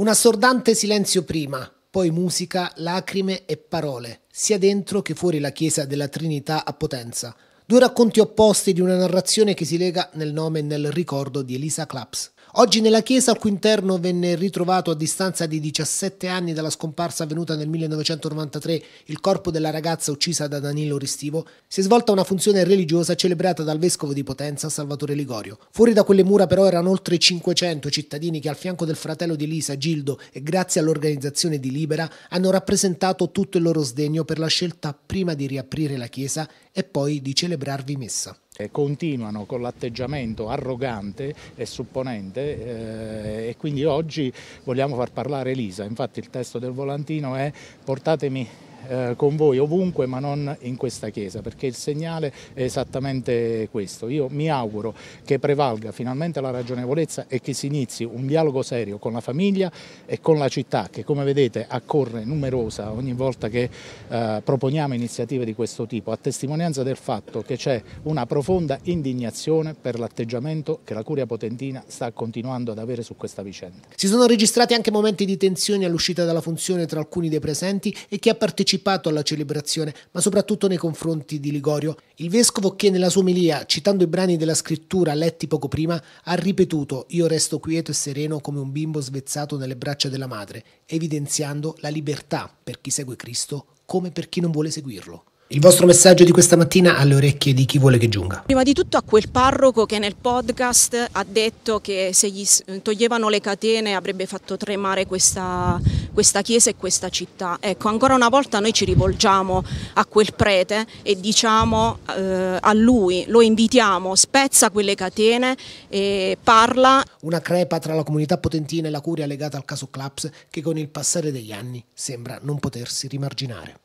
Un assordante silenzio prima, poi musica, lacrime e parole, sia dentro che fuori la chiesa della Trinità a Potenza. Due racconti opposti di una narrazione che si lega nel nome e nel ricordo di Elisa Claps. Oggi nella chiesa al cui interno venne ritrovato a distanza di 17 anni dalla scomparsa avvenuta nel 1993 il corpo della ragazza uccisa da Danilo Ristivo, si è svolta una funzione religiosa celebrata dal vescovo di Potenza Salvatore Ligorio. Fuori da quelle mura però erano oltre 500 cittadini che al fianco del fratello di Elisa Gildo e grazie all'organizzazione di Libera hanno rappresentato tutto il loro sdegno per la scelta prima di riaprire la chiesa e poi di celebrarvi messa. Eh, continuano con l'atteggiamento arrogante e supponente eh, e quindi oggi vogliamo far parlare Elisa, infatti il testo del volantino è portatemi eh, con voi ovunque ma non in questa chiesa perché il segnale è esattamente questo. Io mi auguro che prevalga finalmente la ragionevolezza e che si inizi un dialogo serio con la famiglia e con la città che come vedete accorre numerosa ogni volta che eh, proponiamo iniziative di questo tipo a testimonianza del fatto che c'è una profonda indignazione per l'atteggiamento che la Curia Potentina sta continuando ad avere su questa vicenda. Si sono registrati anche momenti di tensione all'uscita dalla funzione tra alcuni dei presenti e chi ha partecipato partecipato alla celebrazione, ma soprattutto nei confronti di Ligorio. Il vescovo che nella sua omelia, citando i brani della scrittura letti poco prima, ha ripetuto «Io resto quieto e sereno come un bimbo svezzato nelle braccia della madre», evidenziando la libertà per chi segue Cristo come per chi non vuole seguirlo. Il vostro messaggio di questa mattina alle orecchie di chi vuole che giunga. Prima di tutto a quel parroco che nel podcast ha detto che se gli toglievano le catene avrebbe fatto tremare questa, questa chiesa e questa città. Ecco, ancora una volta noi ci rivolgiamo a quel prete e diciamo eh, a lui, lo invitiamo, spezza quelle catene e parla. Una crepa tra la comunità potentina e la curia legata al caso Claps che con il passare degli anni sembra non potersi rimarginare.